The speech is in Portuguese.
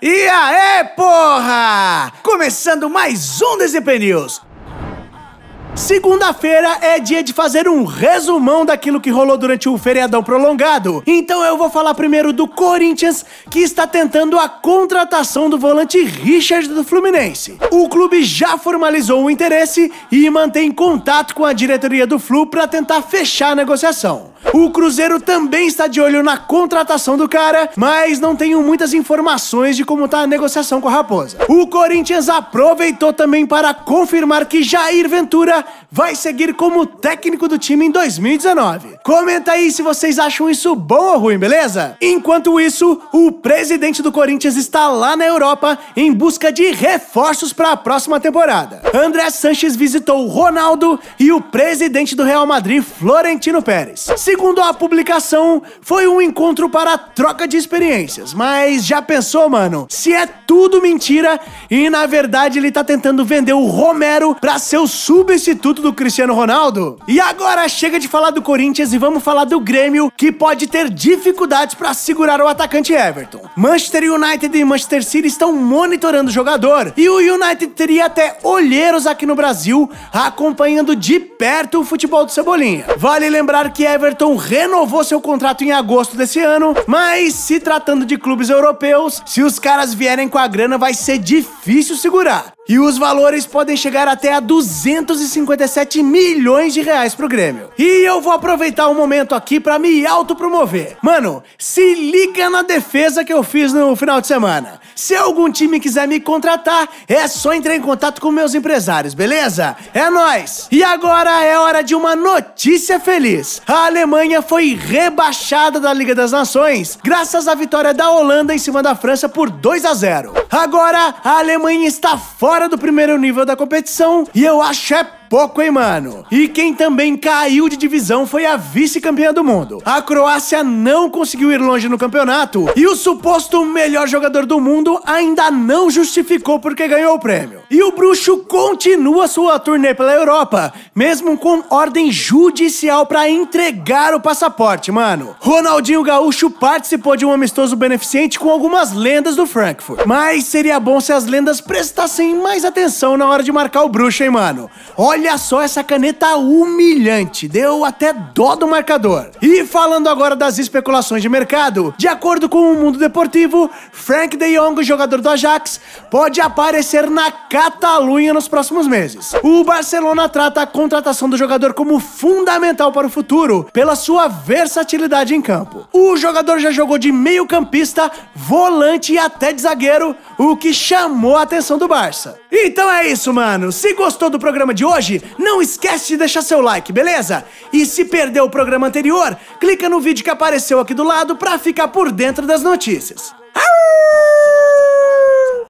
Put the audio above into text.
E aí, porra! Começando mais um DCP News. Segunda-feira é dia de fazer um resumão daquilo que rolou durante o feriadão prolongado. Então eu vou falar primeiro do Corinthians, que está tentando a contratação do volante Richard do Fluminense. O clube já formalizou o interesse e mantém contato com a diretoria do Flu para tentar fechar a negociação. O Cruzeiro também está de olho na contratação do cara, mas não tenho muitas informações de como tá a negociação com a Raposa. O Corinthians aproveitou também para confirmar que Jair Ventura vai seguir como técnico do time em 2019. Comenta aí se vocês acham isso bom ou ruim, beleza? Enquanto isso, o presidente do Corinthians está lá na Europa em busca de reforços para a próxima temporada. André Sanches visitou Ronaldo e o presidente do Real Madrid, Florentino Pérez. Segundo Segundo a publicação, foi um encontro para troca de experiências. Mas já pensou, mano? Se é tudo mentira e na verdade ele tá tentando vender o Romero para ser o substituto do Cristiano Ronaldo? E agora chega de falar do Corinthians e vamos falar do Grêmio, que pode ter dificuldades para segurar o atacante Everton. Manchester United e Manchester City estão monitorando o jogador e o United teria até olheiros aqui no Brasil acompanhando de perto o futebol do Cebolinha. Vale lembrar que Everton renovou seu contrato em agosto desse ano, mas se tratando de clubes europeus, se os caras vierem com a grana vai ser difícil segurar. E os valores podem chegar até a 257 milhões de reais pro Grêmio. E eu vou aproveitar o um momento aqui para me autopromover. Mano, se liga na defesa que eu fiz no final de semana. Se algum time quiser me contratar, é só entrar em contato com meus empresários, beleza? É nós. E agora é hora de uma notícia feliz. A Alemanha foi rebaixada da Liga das Nações graças à vitória da Holanda em cima da França por 2 a 0. Agora, a Alemanha está fora do primeiro nível da competição e eu acho é Pouco, hein, mano? E quem também caiu de divisão foi a vice-campeã do mundo. A Croácia não conseguiu ir longe no campeonato e o suposto melhor jogador do mundo ainda não justificou porque ganhou o prêmio. E o bruxo continua sua turnê pela Europa, mesmo com ordem judicial para entregar o passaporte, mano. Ronaldinho Gaúcho participou de um amistoso beneficente com algumas lendas do Frankfurt. Mas seria bom se as lendas prestassem mais atenção na hora de marcar o bruxo, hein, mano? Olha Olha só essa caneta humilhante, deu até dó do marcador. E falando agora das especulações de mercado, de acordo com o Mundo Deportivo, Frank de Jong, jogador do Ajax, pode aparecer na Catalunha nos próximos meses. O Barcelona trata a contratação do jogador como fundamental para o futuro, pela sua versatilidade em campo. O jogador já jogou de meio-campista, volante e até de zagueiro, o que chamou a atenção do Barça. Então é isso, mano. Se gostou do programa de hoje, hoje, não esquece de deixar seu like, beleza? E se perdeu o programa anterior, clica no vídeo que apareceu aqui do lado pra ficar por dentro das notícias. Au!